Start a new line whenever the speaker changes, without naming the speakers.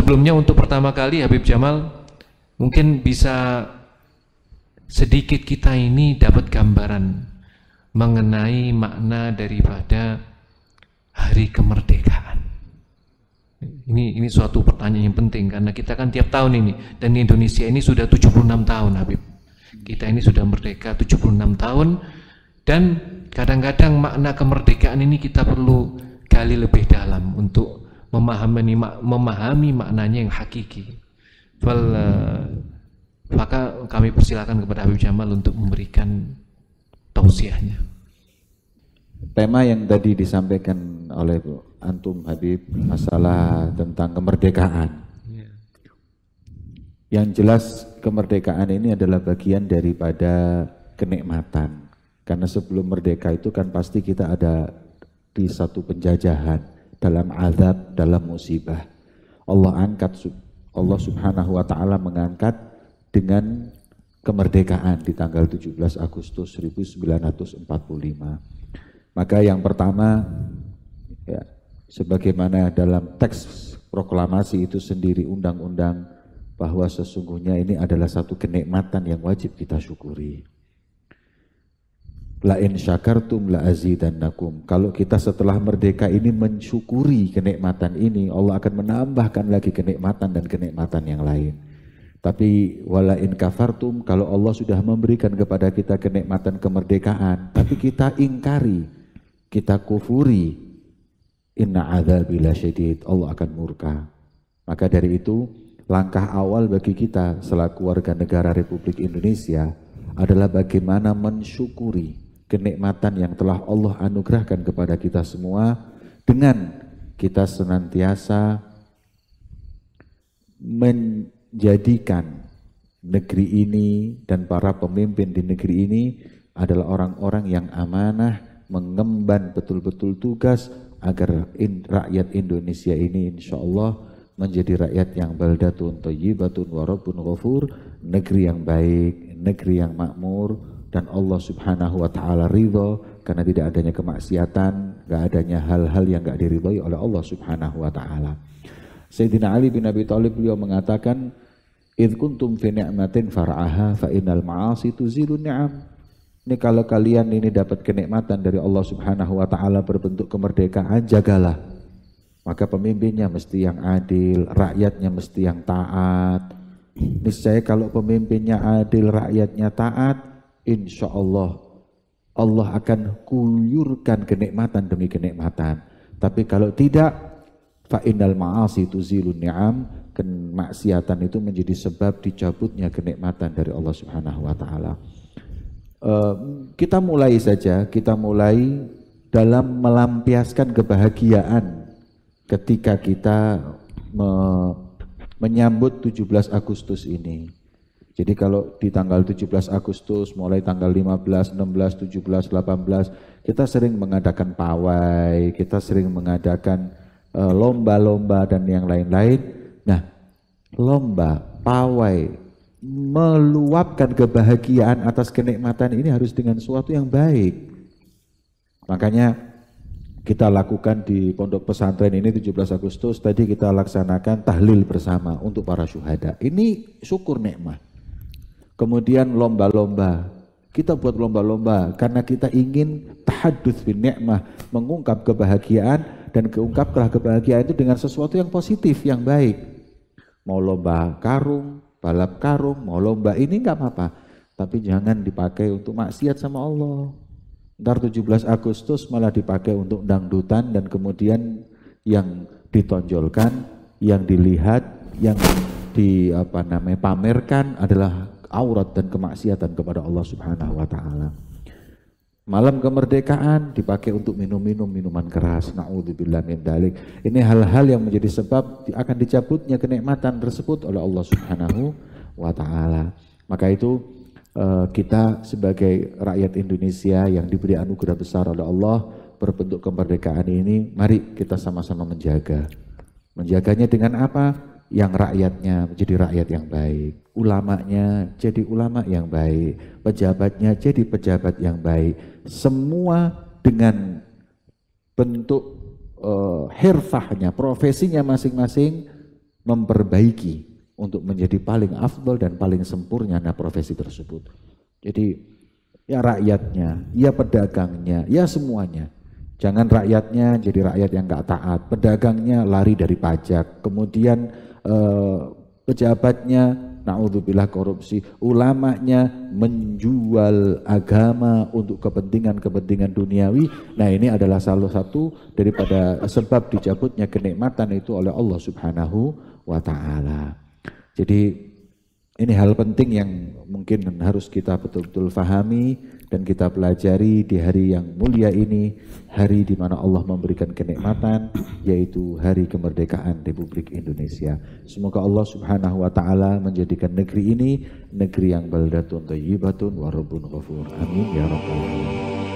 sebelumnya untuk pertama kali Habib Jamal mungkin bisa sedikit kita ini dapat gambaran mengenai makna daripada hari kemerdekaan. Ini ini suatu pertanyaan yang penting karena kita kan tiap tahun ini dan Indonesia ini sudah 76 tahun Habib. Kita ini sudah merdeka 76 tahun dan kadang-kadang makna kemerdekaan ini kita perlu gali lebih dalam untuk memahami memahami maknanya yang hakiki. Fal, eh, maka kami persilakan kepada Habib Jamal untuk memberikan tausiahnya.
Tema yang tadi disampaikan oleh Bu Antum Habib masalah tentang kemerdekaan. Ya. Yang jelas kemerdekaan ini adalah bagian daripada kenikmatan. Karena sebelum merdeka itu kan pasti kita ada di satu penjajahan dalam azab, dalam musibah. Allah angkat, Allah subhanahu wa ta'ala mengangkat dengan kemerdekaan di tanggal 17 Agustus 1945. Maka yang pertama, ya, sebagaimana dalam teks proklamasi itu sendiri undang-undang bahwa sesungguhnya ini adalah satu kenikmatan yang wajib kita syukuri. La in syakartum la azidannakum. Kalau kita setelah merdeka ini mensyukuri kenikmatan ini, Allah akan menambahkan lagi kenikmatan dan kenikmatan yang lain. Tapi wala in kafartum kalau Allah sudah memberikan kepada kita kenikmatan kemerdekaan, tapi kita ingkari, kita kufuri, inna azabila syedid, Allah akan murka. Maka dari itu, langkah awal bagi kita selaku warga negara Republik Indonesia adalah bagaimana mensyukuri kenikmatan yang telah Allah anugerahkan kepada kita semua dengan kita senantiasa menjadikan negeri ini dan para pemimpin di negeri ini adalah orang-orang yang amanah mengemban betul-betul tugas agar in, rakyat Indonesia ini insya Allah menjadi rakyat yang baldatun tayyibatun warabun ghafur negeri yang baik negeri yang makmur dan Allah Subhanahu wa taala ridho karena tidak adanya kemaksiatan, gak adanya hal-hal yang gak diridhoi oleh Allah Subhanahu wa taala. Sayyidina Ali bin Abi Thalib beliau mengatakan, idh kuntum fi ni'matin far'aha fa innal ma'asi tuzilu ni'am." Ini kalau kalian ini dapat kenikmatan dari Allah Subhanahu wa taala berbentuk kemerdekaan, jagalah. Maka pemimpinnya mesti yang adil, rakyatnya mesti yang taat. Niscaya kalau pemimpinnya adil, rakyatnya taat, insya Allah Allah akan kuyurkan kenikmatan demi kenikmatan. Tapi kalau tidak, fa'inal ma'asi tuzilun ni'am, kemaksiatan itu menjadi sebab dicabutnya kenikmatan dari Allah Subhanahu wa taala. kita mulai saja, kita mulai dalam melampiaskan kebahagiaan ketika kita me menyambut 17 Agustus ini. Jadi kalau di tanggal 17 Agustus mulai tanggal 15, 16, 17, 18 kita sering mengadakan pawai, kita sering mengadakan e, lomba-lomba uh, dan yang lain-lain. Nah, lomba, pawai meluapkan kebahagiaan atas kenikmatan ini harus dengan suatu yang baik. Makanya kita lakukan di pondok pesantren ini 17 Agustus tadi kita laksanakan tahlil bersama untuk para syuhada. Ini syukur nikmat. Kemudian lomba-lomba. Kita buat lomba-lomba karena kita ingin tahadus bin ni'mah, mengungkap kebahagiaan dan keungkaplah kebahagiaan itu dengan sesuatu yang positif, yang baik. Mau lomba karung, balap karung, mau lomba ini nggak apa-apa. Tapi jangan dipakai untuk maksiat sama Allah. Ntar 17 Agustus malah dipakai untuk dangdutan dan kemudian yang ditonjolkan, yang dilihat, yang di apa namanya pamerkan adalah aurat dan kemaksiatan kepada Allah Subhanahu wa taala. Malam kemerdekaan dipakai untuk minum-minum minuman keras. Nauzubillah min dalik. Ini hal-hal yang menjadi sebab akan dicabutnya kenikmatan tersebut oleh Allah Subhanahu wa taala. Maka itu eh, kita sebagai rakyat Indonesia yang diberi anugerah besar oleh Allah berbentuk kemerdekaan ini, mari kita sama-sama menjaga. Menjaganya dengan apa? yang rakyatnya menjadi rakyat yang baik, ulamanya jadi ulama yang baik, pejabatnya jadi pejabat yang baik. Semua dengan bentuk uh, eh, herfahnya, profesinya masing-masing memperbaiki untuk menjadi paling afdol dan paling sempurna nah profesi tersebut. Jadi ya rakyatnya, ya pedagangnya, ya semuanya Jangan rakyatnya jadi rakyat yang nggak taat, pedagangnya lari dari pajak, kemudian eh, pejabatnya naudzubillah korupsi, ulamanya menjual agama untuk kepentingan-kepentingan duniawi. Nah ini adalah salah satu daripada sebab dicabutnya kenikmatan itu oleh Allah Subhanahu wa taala. Jadi ini hal penting yang mungkin harus kita betul-betul fahami dan kita pelajari di hari yang mulia ini, hari di mana Allah memberikan kenikmatan, yaitu hari kemerdekaan Republik Indonesia. Semoga Allah Subhanahu wa taala menjadikan negeri ini negeri yang baldatun tayyibatun warabun ghafur. Amin ya Rabbi.